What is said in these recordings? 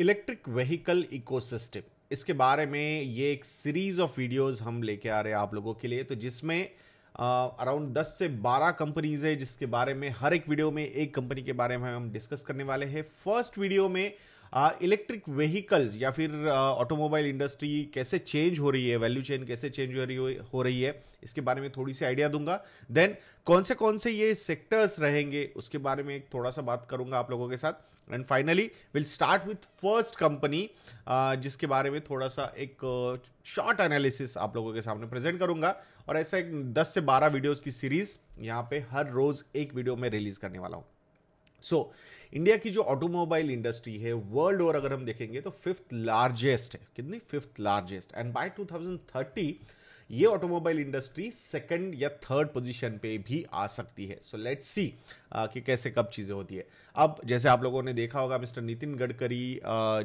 electric vehicle ecosystem इसके बारे में ये एक सीरीज ऑफ वीडियोस हम लेके आ रहे हैं आप लोगों के लिए तो जिसमें अराउंड दस से बारह कंपनीज है जिसके बारे में हर एक वीडियो में एक कंपनी के बारे में हम डिस्कस करने वाले हैं फर्स्ट वीडियो में इलेक्ट्रिक व्हीकल्स या फिर ऑटोमोबाइल इंडस्ट्री कैसे चेंज हो रही है वैल्यू चेन कैसे चेंज हो रही हो रही है इसके बारे में थोड़ी सी आइडिया दूंगा देन कौन से कौन से ये सेक्टर्स रहेंगे उसके बारे में थोड़ा सा बात करूंगा आप लोगों के साथ and finally will start with first company जिसके बारे में थोड़ा सा एक शॉर्ट एनालिसिस आप लोगों के सामने प्रेजेंट करूंगा और ऐसा एक 10 से 12 वीडियोस की सीरीज यहाँ पे हर रोज एक वीडियो में रिलीज करने वाला हूँ सो so, इंडिया की जो ऑटोमोबाइल इंडस्ट्री है वर्ल्ड ओवर अगर हम देखेंगे तो फिफ्थ लार्जेस्ट है कितनी फिफ्थ लार्जेस्ट एंड बाय 2030 ये ऑटोमोबाइल इंडस्ट्री सेकंड या थर्ड पोजीशन पे भी आ सकती है सो लेट्स सी कि कैसे कब चीज़ें होती है अब जैसे आप लोगों ने देखा होगा मिस्टर नितिन गडकरी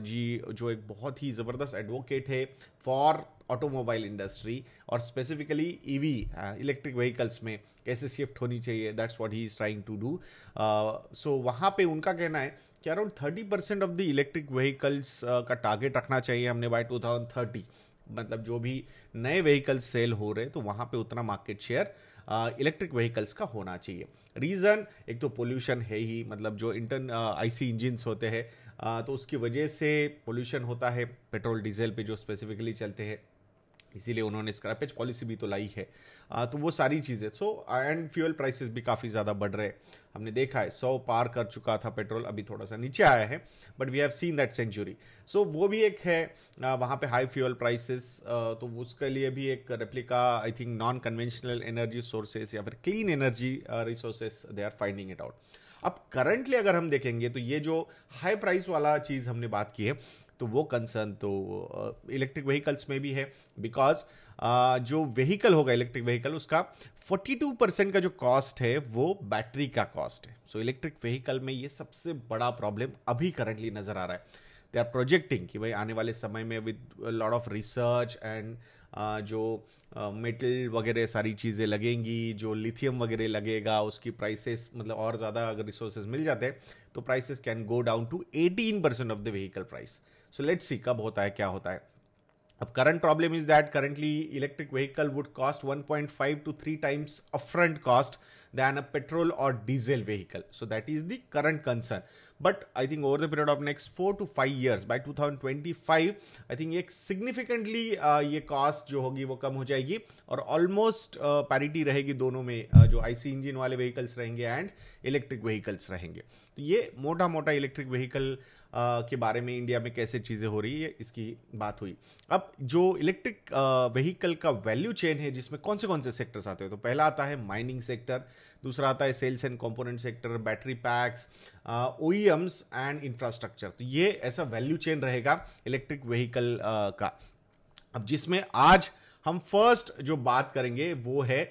जी जो एक बहुत ही ज़बरदस्त एडवोकेट है फॉर ऑटोमोबाइल इंडस्ट्री और स्पेसिफिकली ईवी इलेक्ट्रिक व्हीकल्स में कैसे शिफ्ट होनी चाहिए that's what he is trying to do so वहाँ पे उनका कहना है कि around thirty percent of the electric vehicles का टारगेट रखना चाहिए हमने बाय टू थाउजेंड थर्टी मतलब जो भी नए व्हीकल्स सेल हो रहे तो वहाँ पे उतना मार्केट शेयर इलेक्ट्रिक व्हीकल्स का होना चाहिए रीज़न एक तो पोल्यूशन है ही मतलब जो इंटरन आईसी इंजिनस होते हैं तो उसकी वजह से पोल्यूशन होता है पेट्रोल डीजल पे जो स्पेसिफिकली चलते हैं इसीलिए उन्होंने स्क्रैपेज पॉलिसी भी तो लाई है आ, तो वो सारी चीज़ें सो एंड फ्यूल प्राइसेस भी काफ़ी ज़्यादा बढ़ रहे हमने देखा है सौ पार कर चुका था पेट्रोल अभी थोड़ा सा नीचे आया है but we have seen that century so वो भी एक है आ, वहाँ पे हाई फ्यूल प्राइसेस तो उसके लिए भी एक replica I think non conventional energy sources या फिर clean energy resources they are finding it out अब करंटली अगर हम देखेंगे तो ये जो हाई प्राइस वाला चीज़ हमने बात की है तो वो कंसर्न तो इलेक्ट्रिक uh, व्हीकल्स में भी है बिकॉज uh, जो व्हीकल होगा इलेक्ट्रिक व्हीकल उसका 42 परसेंट का जो कॉस्ट है वो बैटरी का कॉस्ट है सो इलेक्ट्रिक व्हीकल में ये सबसे बड़ा प्रॉब्लम अभी करंटली नज़र आ रहा है दे आर प्रोजेक्टिंग कि भाई आने वाले समय में with lot of research and जो मेटल uh, वगैरह सारी चीज़ें लगेंगी जो लिथियम वगैरह लगेगा उसकी प्राइसेस मतलब और ज़्यादा अगर रिसोर्सेज मिल जाते हैं तो prices can go down to 18 percent of the vehicle price so let's see कब होता है क्या होता है अब current problem is that currently electric vehicle would cost 1.5 to 3 times upfront cost than a petrol और diesel vehicle so that is the current concern but I think over the period of next four to five years by two thousand twenty five I think एक significantly uh, ये cost जो होगी वो कम हो जाएगी और almost parity uh, रहेगी दोनों में uh, जो आई सी इंजिन वाले व्हीकल्स रहेंगे एंड इलेक्ट्रिक व्हीकल्स रहेंगे तो ये मोटा मोटा इलेक्ट्रिक व्हीकल के बारे में इंडिया में कैसे चीज़ें हो रही है इसकी बात हुई अब जो इलेक्ट्रिक व्हीकल का वैल्यू चेन है जिसमें कौन से कौन से सेक्टर्स आते हैं तो पहला आता है माइनिंग सेक्टर दूसरा आता है sales and component sector battery packs ओ एंड इंफ्रास्ट्रक्चर तो ये ऐसा वैल्यू चेन रहेगा इलेक्ट्रिक व्हीकल का अब जिसमें आज हम फर्स्ट जो बात करेंगे वो है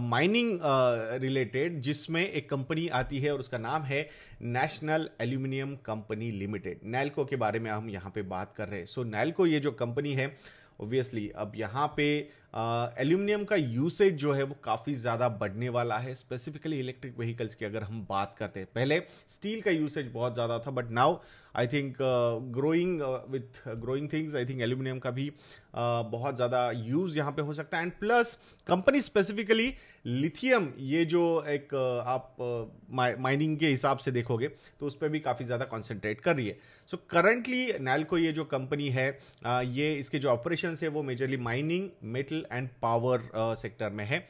माइनिंग uh, रिलेटेड uh, जिसमें एक कंपनी आती है और उसका नाम है National Aluminium Company Limited NALCO के बारे में हम यहाँ पे बात कर रहे हैं सो so, नैलको ये जो कंपनी है ऑब्वियसली अब यहाँ पे एल्यूमिनियम का यूसेज जो है वो काफ़ी ज़्यादा बढ़ने वाला है स्पेसिफिकली इलेक्ट्रिक व्हीकल्स की अगर हम बात करते हैं पहले स्टील का यूसेज बहुत ज़्यादा था but now I think growing with growing things I think aluminium का भी uh, बहुत ज़्यादा यूज़ यहाँ पे हो सकता है and plus company specifically lithium ये जो एक uh, आप माइनिंग uh, के हिसाब से देखोगे तो उस पर भी काफ़ी ज़्यादा कॉन्सेंट्रेट कर रही है सो करंटली नैलको ये जो कंपनी है uh, ये इसके जो ऑपरेशन है वो majorly mining metal and power sector में है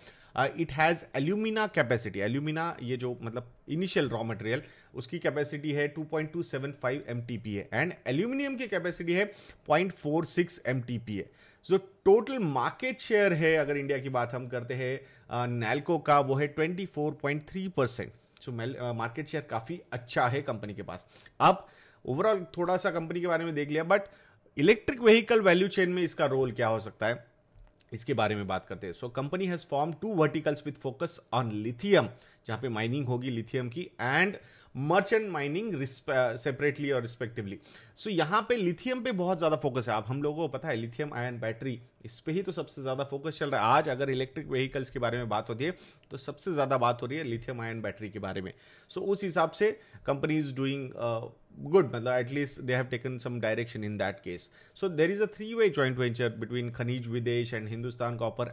it has alumina capacity alumina ये जो मतलब इनिशियल रॉ मटेरियल उसकी कैपेसिटी है 2.275 एमटीपी एंड एल्यूमिनियम की कैपेसिटी है 0.46 एमटीपी है जो टोटल मार्केट शेयर है अगर इंडिया की बात हम करते हैं नैल्को uh, का वो है 24.3 परसेंट सो मार्केट शेयर काफ़ी अच्छा है कंपनी के पास अब ओवरऑल थोड़ा सा कंपनी के बारे में देख लिया but electric vehicle value chain में इसका रोल क्या हो सकता है इसके बारे में बात करते हैं so company has form two verticals with focus on lithium जहां पे माइनिंग होगी लिथियम की एंड मर्चेंट माइनिंग सेपरेटली और रिस्पेक्टिवली सो यहाँ पे लिथियम पे बहुत ज़्यादा फोकस है आप हम लोगों को पता है लिथियम आयन बैटरी इस पर ही तो सबसे ज़्यादा फोकस चल रहा है आज अगर इलेक्ट्रिक व्हीकल्स के बारे में बात होती है तो सबसे ज़्यादा बात हो रही है लिथियम आयन बैटरी के बारे में सो so, उस हिसाब से कंपनी इज़ डूइंग गुड मतलब at least least they have taken some direction in that case so there is a three way joint venture between khanij and and hindustan copper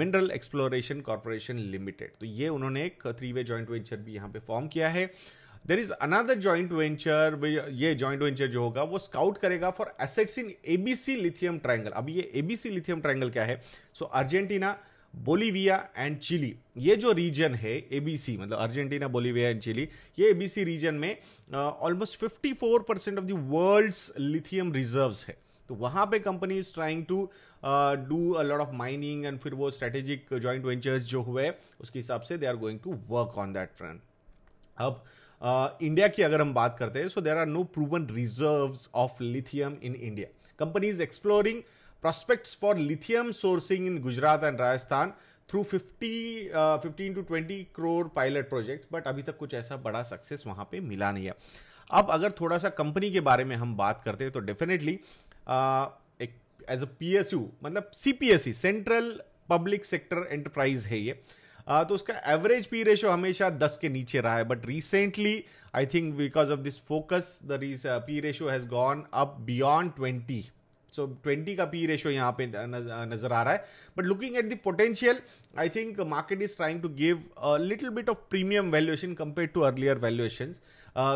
Mineral Exploration Corporation Limited तो ये उन्होंने एक three way joint venture भी यहाँ पे form किया है there is another joint venture ये ज्वाइंट वेंचर जो होगा वो स्काउट करेगा for assets in ABC lithium triangle अब ये एबीसी लिथियम ट्राइंगल क्या है so Argentina Bolivia and Chile ये जो रीजन है एबीसी मतलब अर्जेंटीना बोलीविया एंड चिली ये एबीसी रीजन में almost fifty four percent of the world's lithium reserves है तो वहां पे company is trying to do a lot of mining and फिर वो स्ट्रेटेजिक जॉइंट वेंचर्स जो हुए उसके हिसाब से they are going to work on that front अब इंडिया uh, की अगर हम बात करते हैं so there are no proven reserve of lithium in India company is exploring prospects for lithium sourcing in Gujarat and Rajasthan through fifty 15 to twenty crore pilot project but अभी तक कुछ ऐसा बड़ा सक्सेस वहाँ पे मिला नहीं है अब अगर थोड़ा सा कंपनी के बारे में हम बात करते हैं तो डेफिनेटली uh, एक as a P S U मतलब C P S E central public sector enterprise है ये आ, uh, तो उसका एवरेज पी रेशो हमेशा 10 के नीचे रहा है but recently I think because of this focus the P ratio has gone up beyond 20 so twenty का पी रेशो यहाँ पे नजर आ रहा है but looking at the potential I think market is trying to give little bit of premium valuation compare to earlier valuation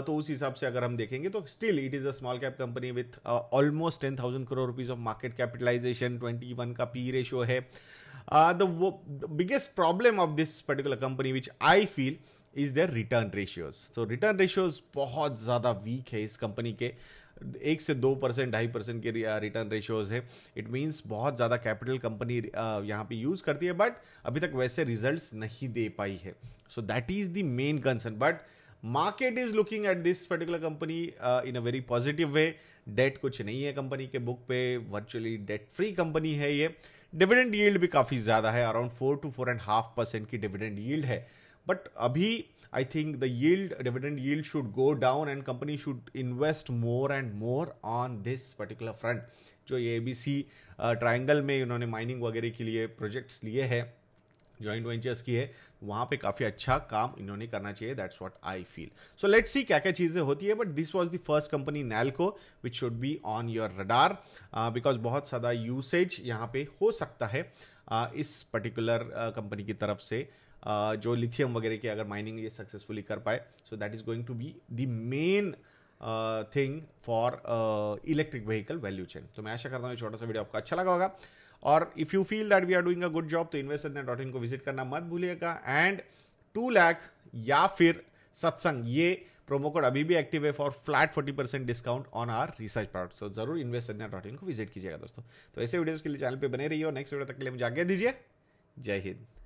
तो उस हिसाब से अगर हम देखेंगे तो still it is a small cap company with almost ten thousand crore rupees of market capitalization twenty one का P ratio है the biggest problem of this particular company which I feel is their return ratios तो return ratios बहुत ज़्यादा week है इस company के एक से दो परसेंट ढाई परसेंट के रिटर्न रेशियोज है इट मीन्स बहुत ज़्यादा कैपिटल कंपनी यहाँ पे यूज़ करती है बट अभी तक वैसे रिजल्ट नहीं दे पाई है so that is the main concern but market is looking at this particular company in a very positive way debt कुछ नहीं है कंपनी के बुक पे वर्चुअली डेट फ्री कंपनी है ये डिविडेंड यील्ड भी काफ़ी ज़्यादा है around four to four and half percent की डिविडेंड यील्ड है बट अभी I think the yield dividend yield should go down and company should invest more and more on this particular front जो ये A B C triangle में इन्होंने mining वगैरह के लिए प्रोजेक्ट्स लिए हैं जॉइंट वेंचर्स की है वहाँ पे काफ़ी अच्छा काम इन्होंने करना चाहिए that's what I feel so let's see क्या क्या चीज़ें होती है but this was the first company NALCO which should be on your radar because बहुत सारा यूसेज यहाँ पे हो सकता है uh, इस पर्टिकुलर कंपनी uh, की तरफ से uh, जो लिथियम वगैरह की अगर माइनिंग ये सक्सेसफुली कर पाए so that is going to be the main thing for electric vehicle value chain तो मैं आशा करता हूँ छोटा सा वीडियो आपको अच्छा लगा होगा और if you feel that we are doing a good job तो इन्वेस्ट डॉट इन को विजिट करना मत भूलिएगा एंड टू लैख या फिर सत्संग ये प्रोमो कोड अभी भी एक्टिव है for flat forty percent discount on our research product so जरूर इन्वेस्ट संध्या डॉट इन को विजिट कीजिएगा दोस्तों तो ऐसे वीडियोज के लिए चैनल पर बने रहिए और नेक्स्ट वीडियो तक के लिए मुझे आगे दीजिए जय हिंद